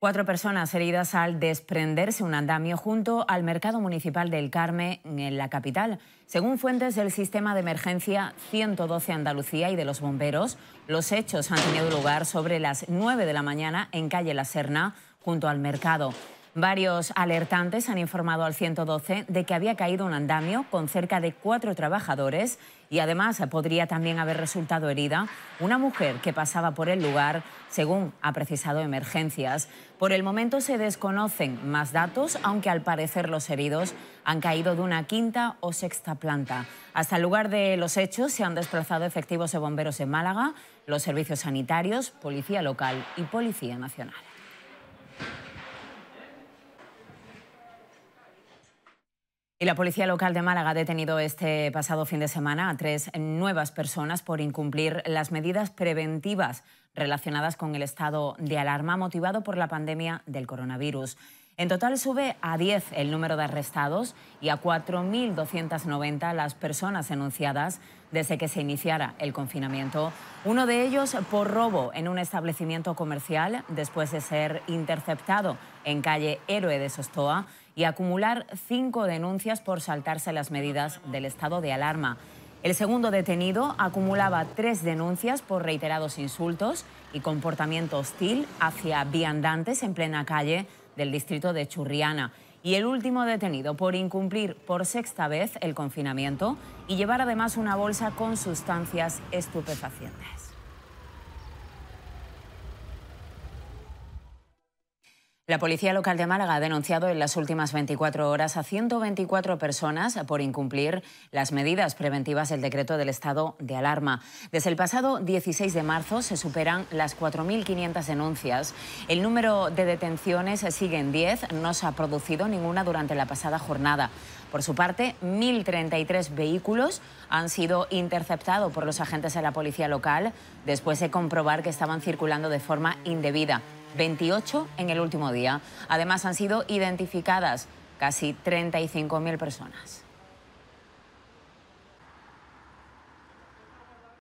Cuatro personas heridas al desprenderse un andamio junto al mercado municipal del Carmen en la capital. Según fuentes del sistema de emergencia 112 Andalucía y de los bomberos, los hechos han tenido lugar sobre las 9 de la mañana en calle La Serna, junto al mercado. Varios alertantes han informado al 112 de que había caído un andamio con cerca de cuatro trabajadores y además podría también haber resultado herida una mujer que pasaba por el lugar, según ha precisado Emergencias. Por el momento se desconocen más datos, aunque al parecer los heridos han caído de una quinta o sexta planta. Hasta el lugar de los hechos se han desplazado efectivos de bomberos en Málaga, los servicios sanitarios, policía local y policía nacional. Y la Policía Local de Málaga ha detenido este pasado fin de semana a tres nuevas personas por incumplir las medidas preventivas relacionadas con el estado de alarma motivado por la pandemia del coronavirus. En total sube a 10 el número de arrestados y a 4.290 las personas enunciadas desde que se iniciara el confinamiento. Uno de ellos por robo en un establecimiento comercial después de ser interceptado en calle Héroe de Sostoa y acumular cinco denuncias por saltarse las medidas del estado de alarma. El segundo detenido acumulaba tres denuncias por reiterados insultos y comportamiento hostil hacia viandantes en plena calle del distrito de Churriana. Y el último detenido por incumplir por sexta vez el confinamiento y llevar además una bolsa con sustancias estupefacientes. La Policía Local de Málaga ha denunciado en las últimas 24 horas a 124 personas por incumplir las medidas preventivas del decreto del estado de alarma. Desde el pasado 16 de marzo se superan las 4.500 denuncias. El número de detenciones sigue en 10, no se ha producido ninguna durante la pasada jornada. Por su parte, 1.033 vehículos han sido interceptados por los agentes de la Policía Local después de comprobar que estaban circulando de forma indebida. 28 en el último día. Además, han sido identificadas casi 35.000 personas.